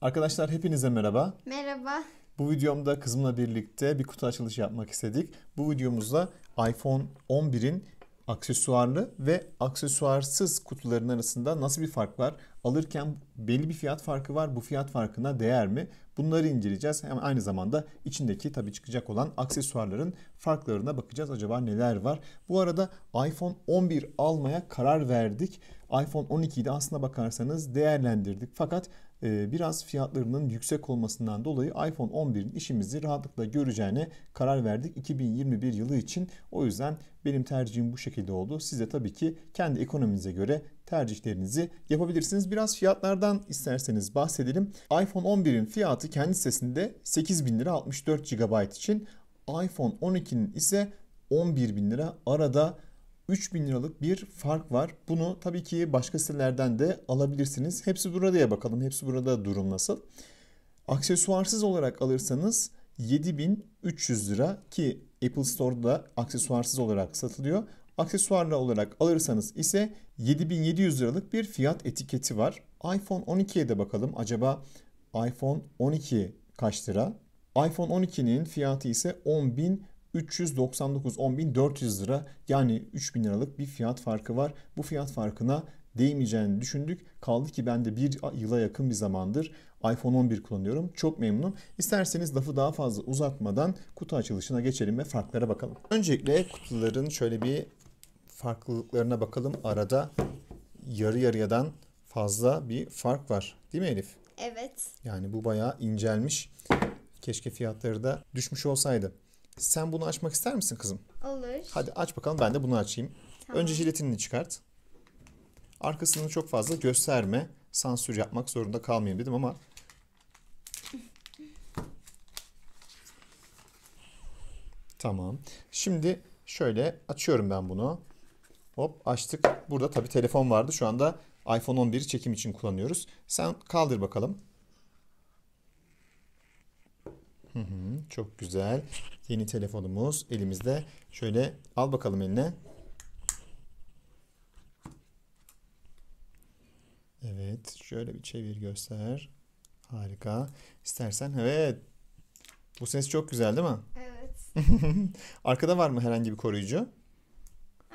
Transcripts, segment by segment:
Arkadaşlar hepinize merhaba. Merhaba. Bu videomda kızımla birlikte bir kutu açılışı yapmak istedik. Bu videomuzda iPhone 11'in aksesuarlı ve aksesuarsız kutuların arasında nasıl bir fark var? Alırken belli bir fiyat farkı var. Bu fiyat farkına değer mi? Bunları inceleyeceğiz. Hem aynı zamanda içindeki tabii çıkacak olan aksesuarların farklarına bakacağız. Acaba neler var? Bu arada iPhone 11 almaya karar verdik. iPhone 12'yi de aslına bakarsanız değerlendirdik. Fakat e, biraz fiyatlarının yüksek olmasından dolayı iPhone 11'in işimizi rahatlıkla göreceğine karar verdik 2021 yılı için. O yüzden benim tercihim bu şekilde oldu. Siz de tabii ki kendi ekonominize göre tercihlerinizi yapabilirsiniz. Biraz fiyatlardan isterseniz bahsedelim. iPhone 11'in fiyatı kendi sitesinde 8000 lira 64 GB için. iPhone 12'nin ise 11 bin lira arada 3000 liralık bir fark var. Bunu tabii ki başka sitelerden de alabilirsiniz. Hepsi burada'ya bakalım. Hepsi burada durum nasıl? Aksesuarsız olarak alırsanız 7300 lira ki Apple Store'da aksesuarsız olarak satılıyor. Aksesuarlı olarak alırsanız ise 7700 liralık bir fiyat etiketi var. iPhone 12'ye de bakalım. Acaba iPhone 12 kaç lira? iPhone 12'nin fiyatı ise 10.000 399 10.400 lira yani 3000 liralık bir fiyat farkı var. Bu fiyat farkına değmeyeceğini düşündük. Kaldı ki ben de bir yıla yakın bir zamandır iPhone 11 kullanıyorum. Çok memnunum. İsterseniz lafı daha fazla uzatmadan kutu açılışına geçelim ve farklara bakalım. Öncelikle kutuların şöyle bir farklılıklarına bakalım. Arada yarı yarıyadan fazla bir fark var. Değil mi Elif? Evet. Yani bu bayağı incelmiş. Keşke fiyatları da düşmüş olsaydı. Sen bunu açmak ister misin kızım? Olur. Hadi aç bakalım ben de bunu açayım. Tamam. Önce jiletinini çıkart. Arkasını çok fazla gösterme. Sansür yapmak zorunda kalmayayım dedim ama Tamam. Şimdi şöyle açıyorum ben bunu. Hop açtık. Burada tabii telefon vardı. Şu anda iPhone 11 çekim için kullanıyoruz. Sen kaldır bakalım. Hı hı, çok güzel. Yeni telefonumuz elimizde. Şöyle al bakalım eline. Evet, şöyle bir çevir göster. Harika. İstersen evet. Bu ses çok güzel değil mi? Evet. Arkada var mı herhangi bir koruyucu?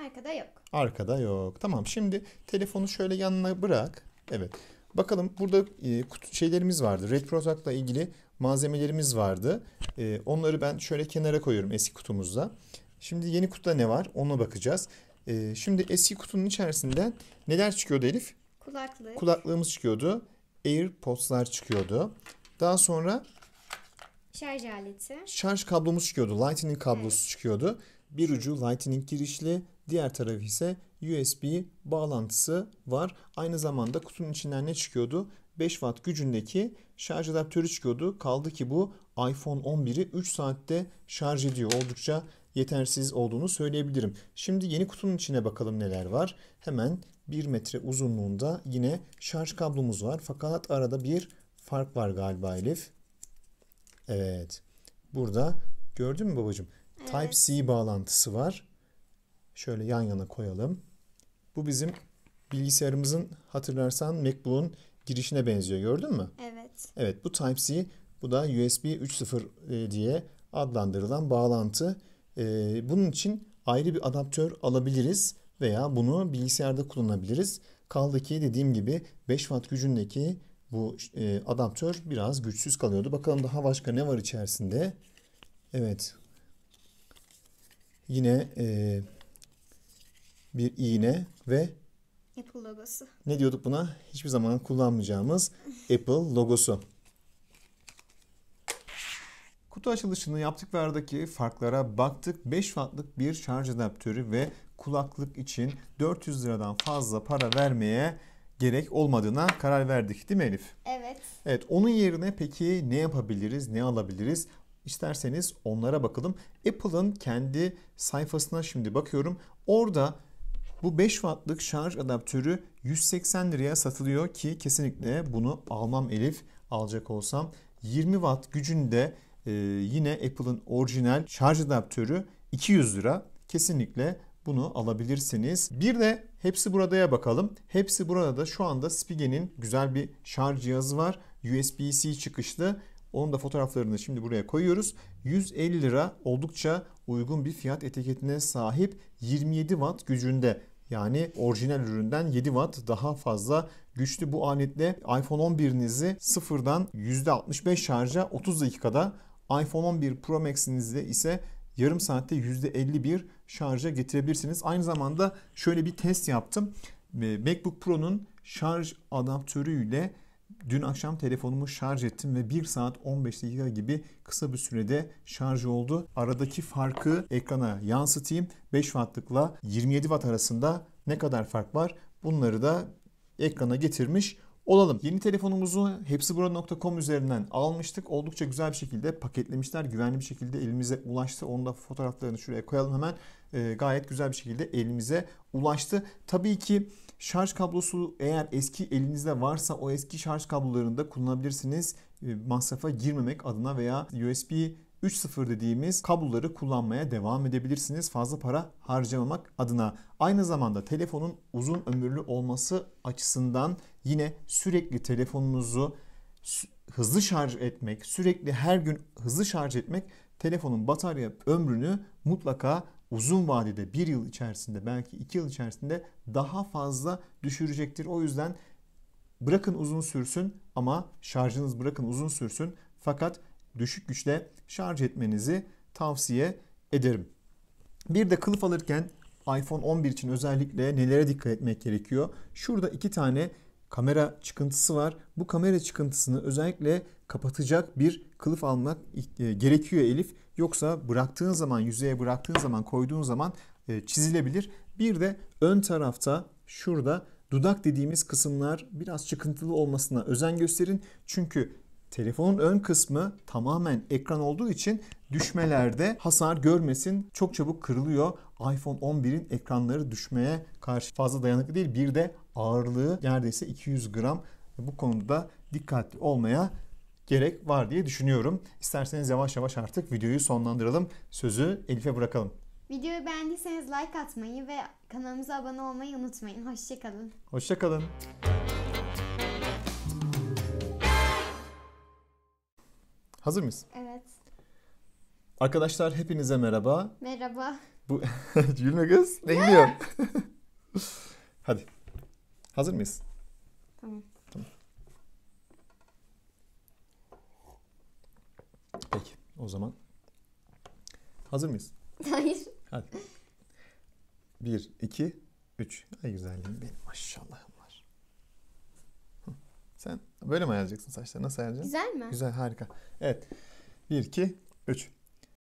Arkada yok. Arkada yok. Tamam. Şimdi telefonu şöyle yanına bırak. Evet. Bakalım burada e, kutu şeylerimiz vardı. Red Protoct'la ilgili malzemelerimiz vardı. E, onları ben şöyle kenara koyuyorum eski kutumuzda. Şimdi yeni kutuda ne var ona bakacağız. E, şimdi eski kutunun içerisinde neler çıkıyordu Elif? Kulaklık. Kulaklığımız çıkıyordu. AirPods'lar çıkıyordu. Daha sonra şarj aleti. Şarj kablomuz çıkıyordu. Lightning kablosu evet. çıkıyordu. Bir ucu Lightning girişli, diğer tarafı ise USB bağlantısı var. Aynı zamanda kutunun içinden ne çıkıyordu? 5 watt gücündeki şarj adaptörü çıkıyordu. Kaldı ki bu iPhone 11'i 3 saatte şarj ediyor. Oldukça yetersiz olduğunu söyleyebilirim. Şimdi yeni kutunun içine bakalım neler var. Hemen 1 metre uzunluğunda yine şarj kablomuz var. Fakat arada bir fark var galiba Elif. Evet. Burada gördün mü babacığım? Evet. Type-C bağlantısı var. Şöyle yan yana koyalım. Bu bizim bilgisayarımızın hatırlarsan MacBook'un girişine benziyor gördün mü? Evet. Evet bu Type-C bu da USB 3.0 e, diye adlandırılan bağlantı. E, bunun için ayrı bir adaptör alabiliriz veya bunu bilgisayarda kullanabiliriz. Kaldı ki dediğim gibi 5 watt gücündeki bu e, adaptör biraz güçsüz kalıyordu. Bakalım daha başka ne var içerisinde? Evet. Yine e, bir iğne ve Apple logosu. Ne diyorduk buna? Hiçbir zaman kullanmayacağımız Apple logosu. Kutu açılışını yaptık ve aradaki farklara baktık. 5 wattlık bir şarj adaptörü ve kulaklık için 400 liradan fazla para vermeye gerek olmadığına karar verdik değil mi Elif? Evet. Evet onun yerine peki ne yapabiliriz, ne alabiliriz? İsterseniz onlara bakalım. Apple'ın kendi sayfasına şimdi bakıyorum. Orada bu 5 wattlık şarj adaptörü 180 liraya satılıyor ki kesinlikle bunu almam Elif alacak olsam. 20 watt gücünde e, yine Apple'ın orijinal şarj adaptörü 200 lira. Kesinlikle bunu alabilirsiniz. Bir de hepsi buradaya bakalım. Hepsi burada da şu anda Spige'nin güzel bir şarj cihazı var. USB-C çıkışlı. Onun da fotoğraflarını şimdi buraya koyuyoruz. 150 lira oldukça uygun bir fiyat etiketine sahip 27 watt gücünde. Yani orijinal üründen 7 watt daha fazla güçlü bu aletle iPhone 11'inizi sıfırdan %65 şarja 30 dakikada iPhone 11 Pro Max'inizde ise yarım saatte %51 şarja getirebilirsiniz. Aynı zamanda şöyle bir test yaptım. Ee, MacBook Pro'nun şarj adaptörüyle Dün akşam telefonumu şarj ettim ve 1 saat 15 dakika gibi kısa bir sürede şarj oldu. Aradaki farkı ekrana yansıtayım. 5 wattlıkla 27 watt arasında ne kadar fark var? Bunları da ekrana getirmiş olalım. Yeni telefonumuzu hepsibura.com üzerinden almıştık. Oldukça güzel bir şekilde paketlemişler. Güvenli bir şekilde elimize ulaştı. Onu da fotoğraflarını şuraya koyalım hemen. E, gayet güzel bir şekilde elimize ulaştı. Tabii ki şarj kablosu eğer eski elinizde varsa o eski şarj kablolarını da kullanabilirsiniz. E, masrafa girmemek adına veya USB 3.0 dediğimiz kabloları kullanmaya devam edebilirsiniz fazla para harcamamak adına. Aynı zamanda telefonun uzun ömürlü olması açısından yine sürekli telefonunuzu hızlı şarj etmek, sürekli her gün hızlı şarj etmek telefonun batarya ömrünü mutlaka uzun vadede bir yıl içerisinde belki iki yıl içerisinde daha fazla düşürecektir. O yüzden bırakın uzun sürsün ama şarjınız bırakın uzun sürsün fakat düşük güçle şarj etmenizi tavsiye ederim. Bir de kılıf alırken iPhone 11 için özellikle nelere dikkat etmek gerekiyor? Şurada iki tane kamera çıkıntısı var. Bu kamera çıkıntısını özellikle kapatacak bir kılıf almak e, gerekiyor Elif. Yoksa bıraktığın zaman, yüzeye bıraktığın zaman, koyduğun zaman e, çizilebilir. Bir de ön tarafta şurada dudak dediğimiz kısımlar biraz çıkıntılı olmasına özen gösterin. Çünkü Telefonun ön kısmı tamamen ekran olduğu için düşmelerde hasar görmesin. Çok çabuk kırılıyor. iPhone 11'in ekranları düşmeye karşı fazla dayanıklı değil. Bir de ağırlığı neredeyse 200 gram. Bu konuda dikkatli olmaya gerek var diye düşünüyorum. İsterseniz yavaş yavaş artık videoyu sonlandıralım. Sözü Elif'e bırakalım. Videoyu beğendiyseniz like atmayı ve kanalımıza abone olmayı unutmayın. Hoşçakalın. Hoşçakalın. Hazır mıyız? Evet. Arkadaşlar hepinize merhaba. Merhaba. Bu Gülme kız. Ne Hadi. Hazır mıyız? Tamam. Tamam. Peki o zaman. Hazır mıyız? Hayır. Hadi. Bir, iki, üç. Ay güzelliğim benim maşallah. Sen böyle mi ayarlayacaksın saçları? Nasıl ayarlayacaksın? Güzel mi? Güzel harika. Evet. 1, 2, 3.